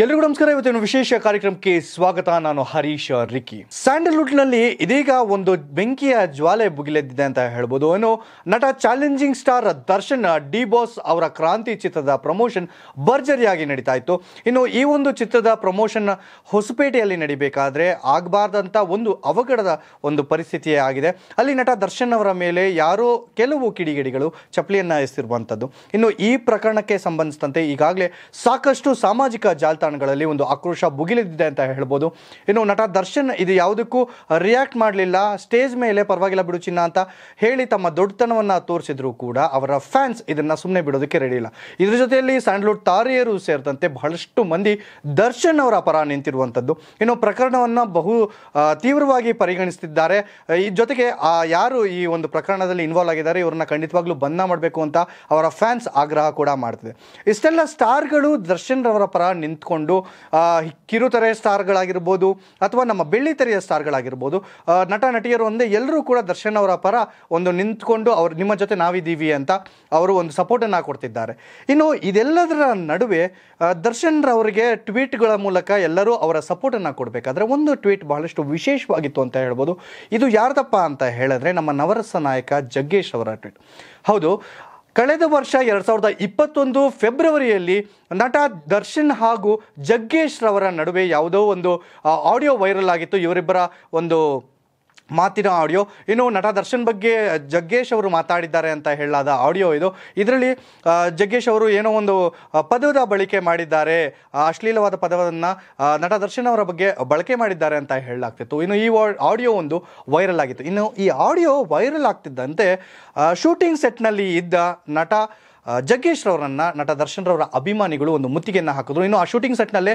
ಎಲ್ರಿಗೂ ನಮಸ್ಕಾರ ಇವತ್ತಿನ ವಿಶೇಷ ಕಾರ್ಯಕ್ರಮಕ್ಕೆ ಸ್ವಾಗತ ನಾನು ಹರೀಶ್ ರಿಕ್ಕಿ ಸ್ಯಾಂಡಲ್ವುಡ್ ನಲ್ಲಿ ಇದೀಗ ಒಂದು ಬೆಂಕಿಯ ಜ್ವಾಲೆ ಬುಗಿಲೆದ್ದಿದೆ ಅಂತ ಹೇಳ್ಬೋದು ಏನು ನಟ challenging star Darshan D boss ಅವರ ಕ್ರಾಂತಿ ಚಿತ್ರದ ಪ್ರಮೋಷನ್ ಭರ್ಜರಿಯಾಗಿ ನಡೀತಾ ಇತ್ತು ಇನ್ನು ಈ ಒಂದು ಚಿತ್ರದ ಪ್ರಮೋಷನ್ ಹೊಸಪೇಟೆಯಲ್ಲಿ ನಡಿಬೇಕಾದ್ರೆ ಆಗಬಾರ್ದಂತ ಒಂದು ಅವಘಡದ ಒಂದು ಪರಿಸ್ಥಿತಿಯೇ ಆಗಿದೆ ಅಲ್ಲಿ ನಟ ದರ್ಶನ್ ಅವರ ಮೇಲೆ ಯಾರೋ ಕೆಲವು ಕಿಡಿಗಿಡಿಗಳು ಚಪ್ಪಲಿಯನ್ನ ಎಸ್ತಿರುವಂಥದ್ದು ಇನ್ನು ಈ ಪ್ರಕರಣಕ್ಕೆ ಸಂಬಂಧಿಸಿದಂತೆ ಈಗಾಗಲೇ ಸಾಕಷ್ಟು ಸಾಮಾಜಿಕ ಜಾಲ ಜಾಲತಾಣಗಳಲ್ಲಿ ಒಂದು ಆಕ್ರೋಶ ಭುಗಿಲಿದ್ದಿದೆ ಅಂತ ಹೇಳ್ಬೋದು ಇನ್ನು ನಟ ದರ್ಶನ್ ಇದು ಯಾವುದಕ್ಕೂ ರಿಯಾಕ್ಟ್ ಮಾಡಲಿಲ್ಲ ಸ್ಟೇಜ್ ಮೇಲೆ ಪರವಾಗಿಲ್ಲ ಬಿಡು ಚಿನ್ನ ಅಂತ ಹೇಳಿ ತಮ್ಮ ದೊಡ್ಡತನವನ್ನು ತೋರಿಸಿದ್ರು ಕೂಡ ಅವರ ಫ್ಯಾನ್ಸ್ ಇದನ್ನು ಸುಮ್ಮನೆ ಬಿಡೋದಕ್ಕೆ ರೆಡಿ ಇಲ್ಲ ಇದ್ರ ಜೊತೆಯಲ್ಲಿ ಸ್ಯಾಂಡ್ಲುಡ್ ತಾರೆಯರು ಸೇರಿದಂತೆ ಬಹಳಷ್ಟು ಮಂದಿ ದರ್ಶನ್ ಅವರ ಪರ ನಿಂತಿರುವಂಥದ್ದು ಇನ್ನು ಪ್ರಕರಣವನ್ನು ಬಹು ತೀವ್ರವಾಗಿ ಪರಿಗಣಿಸುತ್ತಿದ್ದಾರೆ ಈ ಜೊತೆಗೆ ಯಾರು ಈ ಒಂದು ಪ್ರಕರಣದಲ್ಲಿ ಇನ್ವಾಲ್ವ್ ಆಗಿದ್ದಾರೆ ಇವರನ್ನ ಖಂಡಿತವಾಗ್ಲೂ ಬಂಧ ಮಾಡಬೇಕು ಅಂತ ಅವರ ಫ್ಯಾನ್ಸ್ ಆಗ್ರಹ ಕೂಡ ಮಾಡ್ತಿದೆ ಇಷ್ಟೆಲ್ಲ ಸ್ಟಾರ್ಗಳು ದರ್ಶನ್ ರವರ ಪರ ನಿಂತ್ಕೊಂಡು ಮಾಡಿಕೊಂಡು ಕಿರುತೆರೆ ಸ್ಟಾರ್ಗಳಾಗಿರ್ಬೋದು ಅಥವಾ ನಮ್ಮ ಬೆಳ್ಳಿತೆರೆಯ ಸ್ಟಾರ್ಗಳಾಗಿರ್ಬೋದು ನಟ ನಟಿಯರು ಒಂದೇ ಎಲ್ಲರೂ ಕೂಡ ದರ್ಶನ್ ಅವರ ಪರ ಒಂದು ನಿಂತ್ಕೊಂಡು ಅವ್ರು ನಿಮ್ಮ ಜೊತೆ ನಾವಿದ್ದೀವಿ ಅಂತ ಅವರು ಒಂದು ಸಪೋರ್ಟನ್ನು ಕೊಡ್ತಿದ್ದಾರೆ ಇನ್ನು ಇದೆಲ್ಲದರ ನಡುವೆ ದರ್ಶನ್ರವರಿಗೆ ಟ್ವೀಟ್ಗಳ ಮೂಲಕ ಎಲ್ಲರೂ ಅವರ ಸಪೋರ್ಟನ್ನು ಕೊಡಬೇಕಾದ್ರೆ ಒಂದು ಟ್ವೀಟ್ ಬಹಳಷ್ಟು ವಿಶೇಷವಾಗಿತ್ತು ಅಂತ ಹೇಳ್ಬೋದು ಇದು ಯಾರ್ದಪ್ಪ ಅಂತ ಹೇಳಿದ್ರೆ ನಮ್ಮ ನವರಸ ನಾಯಕ ಜಗ್ಗೇಶ್ ಅವರ ಟ್ವೀಟ್ ಹೌದು ಕಳೆದ ವರ್ಷ ಎರಡು ಸಾವಿರದ ಇಪ್ಪತ್ತೊಂದು ಫೆಬ್ರವರಿಯಲ್ಲಿ ನಟ ದರ್ಶನ್ ಹಾಗೂ ಜಗ್ಗೇಶ್ ರವರ ನಡುವೆ ಯಾವುದೋ ಒಂದು ಆಡಿಯೋ ವೈರಲ್ ಆಗಿತ್ತು ಇವರಿಬ್ಬರ ಒಂದು ಮಾತಿನ ಆಡಿಯೋ ಇನ್ನು ನಟ ದರ್ಶನ್ ಬಗ್ಗೆ ಜಗ್ಗೇಶ್ ಅವರು ಮಾತಾಡಿದ್ದಾರೆ ಅಂತ ಹೇಳಲಾದ ಆಡಿಯೋ ಇದು ಇದರಲ್ಲಿ ಜಗ್ಗೇಶ್ ಅವರು ಏನೋ ಒಂದು ಪದದ ಬಳಕೆ ಮಾಡಿದ್ದಾರೆ ಅಶ್ಲೀಲವಾದ ಪದವನ್ನು ನಟ ದರ್ಶನ್ ಅವರ ಬಗ್ಗೆ ಬಳಕೆ ಮಾಡಿದ್ದಾರೆ ಅಂತ ಹೇಳಲಾಗ್ತಿತ್ತು ಇನ್ನು ಈ ಆಡಿಯೋ ಒಂದು ವೈರಲ್ ಆಗಿತ್ತು ಇನ್ನು ಈ ಆಡಿಯೋ ವೈರಲ್ ಆಗ್ತಿದ್ದಂತೆ ಶೂಟಿಂಗ್ ಸೆಟ್ನಲ್ಲಿ ಇದ್ದ ನಟ ಜಗ್ಗೇಶ್ ರವರನ್ನ ನಟ ದರ್ಶನ್ ರವರ ಅಭಿಮಾನಿಗಳು ಒಂದು ಮುತ್ತಿಗೆಯನ್ನು ಹಾಕಿದ್ರು ಇನ್ನು ಆ ಶೂಟಿಂಗ್ ಸೆಟ್ನಲ್ಲೇ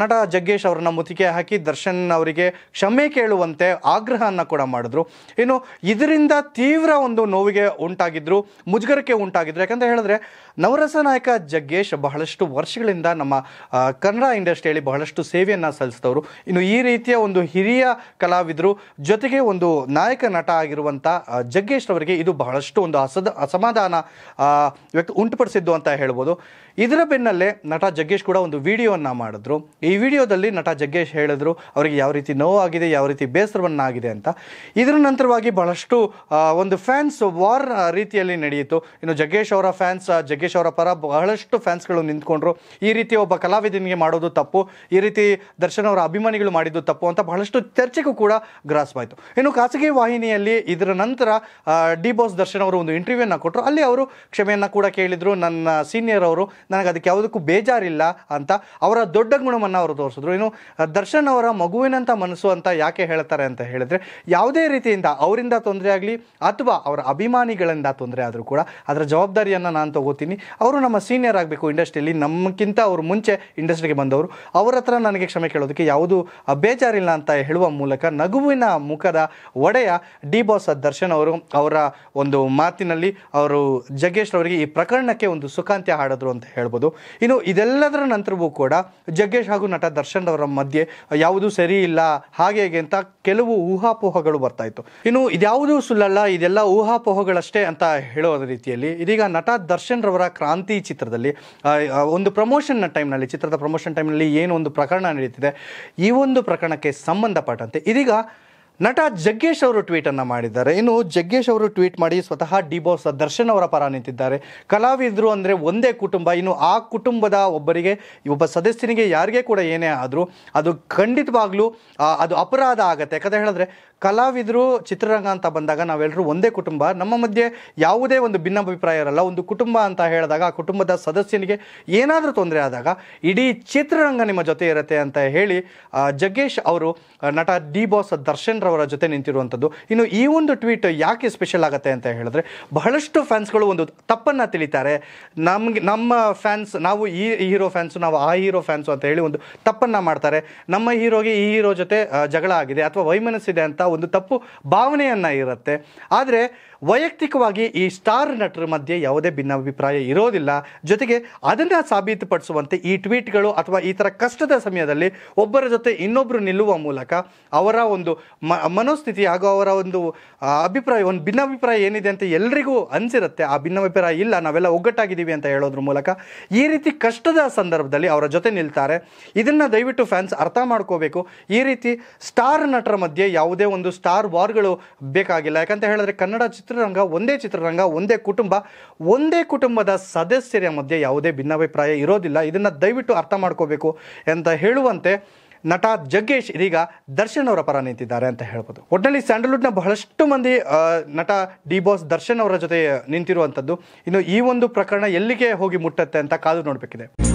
ನಟ ಜಗ್ಗೇಶ್ ಅವರನ್ನ ಮುತ್ತಿಗೆ ಹಾಕಿ ದರ್ಶನ್ ಅವರಿಗೆ ಕ್ಷಮೆ ಕೇಳುವಂತೆ ಆಗ್ರಹವನ್ನು ಕೂಡ ಮಾಡಿದ್ರು ಇನ್ನು ಇದರಿಂದ ತೀವ್ರ ಒಂದು ನೋವಿಗೆ ಉಂಟಾಗಿದ್ರು ಮುಜುಗರಕ್ಕೆ ಉಂಟಾಗಿದ್ರು ಯಾಕಂತ ಹೇಳಿದ್ರೆ ನವರಸ ನಾಯಕ ಜಗ್ಗೇಶ್ ಬಹಳಷ್ಟು ವರ್ಷಗಳಿಂದ ನಮ್ಮ ಕನ್ನಡ ಇಂಡಸ್ಟ್ರಿಯಲ್ಲಿ ಬಹಳಷ್ಟು ಸೇವೆಯನ್ನು ಸಲ್ಲಿಸಿದವರು ಇನ್ನು ಈ ರೀತಿಯ ಒಂದು ಹಿರಿಯ ಕಲಾವಿದರು ಜೊತೆಗೆ ಒಂದು ನಾಯಕ ನಟ ಆಗಿರುವಂಥ ಜಗ್ಗೇಶ್ ಅವರಿಗೆ ಇದು ಬಹಳಷ್ಟು ಒಂದು ಅಸದ ಅಸಮಾಧಾನ ವ್ಯಕ್ತಿ ಅಂತ ಹೇಳ್ಬೋದು ಇದರ ಬೆನ್ನಲ್ಲೇ ನಟ ಜಗ್ಗೇಶ್ ಕೂಡ ಒಂದು ವಿಡಿಯೋವನ್ನು ಮಾಡಿದ್ರು ಈ ವಿಡಿಯೋದಲ್ಲಿ ನಟ ಜಗ್ಗೇಶ್ ಹೇಳಿದ್ರು ಅವರಿಗೆ ಯಾವ ರೀತಿ ನೋವಾಗಿದೆ ಯಾವ ರೀತಿ ಬೇಸರವನ್ನಾಗಿದೆ ಅಂತ ಇದರ ನಂತರವಾಗಿ ಬಹಳಷ್ಟು ಒಂದು ಫ್ಯಾನ್ಸ್ ವಾರ್ ರೀತಿಯಲ್ಲಿ ನಡೆಯಿತು ಇನ್ನು ಜಗ್ಗೇಶ್ ಅವರ ಫ್ಯಾನ್ಸ್ ಜಗ್ಗೇಶ್ ಅವರ ಪರ ಬಹಳಷ್ಟು ಫ್ಯಾನ್ಸ್ಗಳು ನಿಂತ್ಕೊಂಡ್ರು ಈ ರೀತಿ ಒಬ್ಬ ಕಲಾವಿದನಿಗೆ ಮಾಡೋದು ತಪ್ಪು ಈ ರೀತಿ ದರ್ಶನ್ ಅವರ ಅಭಿಮಾನಿಗಳು ಮಾಡಿದ್ದು ತಪ್ಪು ಅಂತ ಬಹಳಷ್ಟು ಚರ್ಚೆಗೂ ಕೂಡ ಗ್ರಾಸವಾಯಿತು ಇನ್ನು ಖಾಸಗಿ ವಾಹಿನಿಯಲ್ಲಿ ಇದರ ನಂತರ ಡಿ ಬಾಸ್ ದರ್ಶನ್ ಅವರು ಒಂದು ಇಂಟರ್ವ್ಯೂನ ಕೊಟ್ಟರು ಅಲ್ಲಿ ಅವರು ಕ್ಷಮೆಯನ್ನು ಕೂಡ ಕೇಳಿದ್ರು ನನ್ನ ಸೀನಿಯರ್ ಅವರು ನನಗೆ ಅದಕ್ಕೆ ಯಾವುದಕ್ಕೂ ಬೇಜಾರಿಲ್ಲ ಅಂತ ಅವರ ದೊಡ್ಡ ಗುಣವನ್ನು ಅವರು ತೋರಿಸಿದ್ರು ಇನ್ನು ದರ್ಶನ್ ಅವರ ಮಗುವಿನಂಥ ಮನಸ್ಸು ಅಂತ ಯಾಕೆ ಹೇಳ್ತಾರೆ ಅಂತ ಹೇಳಿದರೆ ಯಾವುದೇ ರೀತಿಯಿಂದ ಅವರಿಂದ ತೊಂದರೆ ಆಗಲಿ ಅಥವಾ ಅವರ ಅಭಿಮಾನಿಗಳಿಂದ ತೊಂದರೆ ಆದರೂ ಕೂಡ ಅದರ ಜವಾಬ್ದಾರಿಯನ್ನು ನಾನು ತಗೋತೀನಿ ಅವರು ನಮ್ಮ ಸೀನಿಯರ್ ಆಗಬೇಕು ಇಂಡಸ್ಟ್ರಿಯಲ್ಲಿ ನಮಗಿಂತ ಅವರು ಮುಂಚೆ ಇಂಡಸ್ಟ್ರಿಗೆ ಬಂದವರು ಅವರ ಹತ್ರ ನನಗೆ ಕ್ಷಮೆ ಕೇಳೋದಕ್ಕೆ ಯಾವುದು ಬೇಜಾರಿಲ್ಲ ಅಂತ ಹೇಳುವ ಮೂಲಕ ನಗುವಿನ ಮುಖದ ಒಡೆಯ ಡಿ ಬಾಸ್ ದರ್ಶನ್ ಅವರು ಅವರ ಒಂದು ಮಾತಿನಲ್ಲಿ ಅವರು ಜಗ್ಗೇಶ್ ಅವರಿಗೆ ಈ ಪ್ರಕರಣಕ್ಕೆ ಒಂದು ಸುಖಾಂತ್ಯ ಹಾಡಿದ್ರು ಅಂತ ಹೇಳ್ಬೋದು ಇನ್ನು ಇದೆಲ್ಲದರ ನಂತರವೂ ಕೂಡ ಜಗ್ಗೇಶ್ ಹಾಗೂ ನಟ ದರ್ಶನ್ ಅವರ ಮಧ್ಯೆ ಯಾವುದು ಸರಿ ಇಲ್ಲ ಹಾಗೆ ಹೇಗೆ ಅಂತ ಕೆಲವು ಊಹಾಪೋಹಗಳು ಬರ್ತಾ ಇತ್ತು ಇನ್ನು ಇದ್ಯಾವುದು ಸುಳ್ಳಲ್ಲ ಇದೆಲ್ಲ ಊಹಾಪೋಹಗಳಷ್ಟೇ ಅಂತ ಹೇಳೋ ರೀತಿಯಲ್ಲಿ ಇದೀಗ ನಟ ದರ್ಶನ್ ರವರ ಕ್ರಾಂತಿ ಚಿತ್ರದಲ್ಲಿ ಒಂದು ಪ್ರಮೋಷನ್ ಟೈಮ್ನಲ್ಲಿ ಚಿತ್ರದ ಪ್ರಮೋಷನ್ ಟೈಮ್ನಲ್ಲಿ ಏನು ಒಂದು ಪ್ರಕರಣ ನಡೀತಿದೆ ಈ ಒಂದು ಪ್ರಕರಣಕ್ಕೆ ಸಂಬಂಧಪಟ್ಟಂತೆ ಇದೀಗ ನಟ ಜಗ್ಗೇಶ್ ಅವರು ಟ್ವೀಟನ್ನು ಮಾಡಿದ್ದಾರೆ ಇನ್ನು ಜಗ್ಗೇಶ್ ಅವರು ಟ್ವೀಟ್ ಮಾಡಿ ಸ್ವತಃ ಡಿ ಬಾಸ್ ದರ್ಶನ್ ಅವರ ಪರ ನಿಂತಿದ್ದಾರೆ ಕಲಾವಿದರು ಅಂದರೆ ಒಂದೇ ಕುಟುಂಬ ಇನ್ನು ಆ ಕುಟುಂಬದ ಒಬ್ಬರಿಗೆ ಒಬ್ಬ ಸದಸ್ಯನಿಗೆ ಯಾರಿಗೆ ಕೂಡ ಏನೇ ಆದರೂ ಅದು ಖಂಡಿತವಾಗ್ಲೂ ಅದು ಅಪರಾಧ ಆಗುತ್ತೆ ಯಾಕಂದರೆ ಹೇಳಿದ್ರೆ ಕಲಾವಿದರು ಚಿತ್ರರಂಗ ಅಂತ ಬಂದಾಗ ನಾವೆಲ್ಲರೂ ಒಂದೇ ಕುಟುಂಬ ನಮ್ಮ ಮಧ್ಯೆ ಯಾವುದೇ ಒಂದು ಭಿನ್ನಾಭಿಪ್ರಾಯ ಇರಲ್ಲ ಒಂದು ಕುಟುಂಬ ಅಂತ ಹೇಳಿದಾಗ ಆ ಕುಟುಂಬದ ಸದಸ್ಯನಿಗೆ ಏನಾದರೂ ತೊಂದರೆ ಆದಾಗ ಇಡೀ ಚಿತ್ರರಂಗ ನಿಮ್ಮ ಜೊತೆ ಇರುತ್ತೆ ಅಂತ ಹೇಳಿ ಜಗ್ಗೇಶ್ ಅವರು ನಟ ಡಿ ಬಾಸ್ ದರ್ಶನ್ ಅವರ ಜೊತೆ ನಿಂತಿರುವಂಥದ್ದು ಇನ್ನು ಈ ಒಂದು ಟ್ವೀಟ್ ಯಾಕೆ ಸ್ಪೆಷಲ್ ಆಗುತ್ತೆ ಅಂತ ಹೇಳಿದ್ರೆ ಬಹಳಷ್ಟು ಫ್ಯಾನ್ಸ್ಗಳು ಒಂದು ತಪ್ಪನ್ನು ತಿಳಿತಾರೆ ನಮಗೆ ನಮ್ಮ ಫ್ಯಾನ್ಸ್ ನಾವು ಈ ಹೀರೋ ಫ್ಯಾನ್ಸು ನಾವು ಆ ಹೀರೋ ಫ್ಯಾನ್ಸು ಅಂತ ಹೇಳಿ ಒಂದು ತಪ್ಪನ್ನು ಮಾಡ್ತಾರೆ ನಮ್ಮ ಹೀರೋಗೆ ಈ ಹೀರೋ ಜೊತೆ ಜಗಳ ಆಗಿದೆ ಅಥವಾ ವೈಮನಸ್ಸಿದೆ ಅಂತ ಒಂದು ತಪ್ಪು ಭಾವನೆಯನ್ನು ಇರುತ್ತೆ ಆದರೆ ವೈಯಕ್ತಿಕವಾಗಿ ಈ ಸ್ಟಾರ್ ನಟರ ಮಧ್ಯೆ ಯಾವುದೇ ಭಿನ್ನಾಭಿಪ್ರಾಯ ಇರೋದಿಲ್ಲ ಜೊತೆಗೆ ಅದನ್ನು ಸಾಬೀತುಪಡಿಸುವಂತೆ ಈ ಟ್ವೀಟ್ಗಳು ಅಥವಾ ಈ ಥರ ಕಷ್ಟದ ಸಮಯದಲ್ಲಿ ಒಬ್ಬರ ಜೊತೆ ಇನ್ನೊಬ್ಬರು ನಿಲ್ಲುವ ಮೂಲಕ ಅವರ ಒಂದು ಮನೋಸ್ಥಿತಿ ಹಾಗೂ ಅವರ ಒಂದು ಅಭಿಪ್ರಾಯ ಒಂದು ಭಿನ್ನಾಭಿಪ್ರಾಯ ಏನಿದೆ ಅಂತ ಎಲ್ಲರಿಗೂ ಅನಿಸಿರುತ್ತೆ ಆ ಭಿನ್ನಾಭಿಪ್ರಾಯ ಇಲ್ಲ ನಾವೆಲ್ಲ ಒಗ್ಗಟ್ಟಾಗಿದ್ದೀವಿ ಅಂತ ಹೇಳೋದ್ರ ಮೂಲಕ ಈ ರೀತಿ ಕಷ್ಟದ ಸಂದರ್ಭದಲ್ಲಿ ಅವರ ಜೊತೆ ನಿಲ್ತಾರೆ ಇದನ್ನು ದಯವಿಟ್ಟು ಫ್ಯಾನ್ಸ್ ಅರ್ಥ ಮಾಡ್ಕೋಬೇಕು ಈ ರೀತಿ ಸ್ಟಾರ್ ನಟರ ಮಧ್ಯೆ ಯಾವುದೇ ಒಂದು ಸ್ಟಾರ್ ವಾರ್ಗಳು ಬೇಕಾಗಿಲ್ಲ ಯಾಕಂತ ಹೇಳಿದ್ರೆ ಕನ್ನಡ ಚಿತ್ರ ಚಿತ್ರರಂಗ ಒಂದೇ ಚಿತ್ರರಂಗ ಒಂದೇ ಕುಟುಂಬ ಒಂದೇ ಕುಟುಂಬದ ಸದಸ್ಯರ ಮಧ್ಯೆ ಯಾವುದೇ ಭಿನ್ನಾಭಿಪ್ರಾಯ ಇರೋದಿಲ್ಲ ಇದನ್ನು ದಯವಿಟ್ಟು ಅರ್ಥ ಮಾಡ್ಕೋಬೇಕು ಅಂತ ಹೇಳುವಂತೆ ನಟ ಜಗ್ಗೇಶ್ ಇದೀಗ ದರ್ಶನ್ ಅವರ ಪರ ನಿಂತಿದ್ದಾರೆ ಅಂತ ಹೇಳ್ಬೋದು ಒಟ್ಟಿನಲ್ಲಿ ಸ್ಯಾಂಡಲ್ವುಡ್ನ ಬಹಳಷ್ಟು ಮಂದಿ ನಟ ಡಿ ಬಾಸ್ ದರ್ಶನ್ ಅವರ ಜೊತೆ ನಿಂತಿರುವಂಥದ್ದು ಇನ್ನು ಈ ಒಂದು ಪ್ರಕರಣ ಎಲ್ಲಿಗೆ ಹೋಗಿ ಮುಟ್ಟತ್ತೆ ಅಂತ ಕಾದು ನೋಡಬೇಕಿದೆ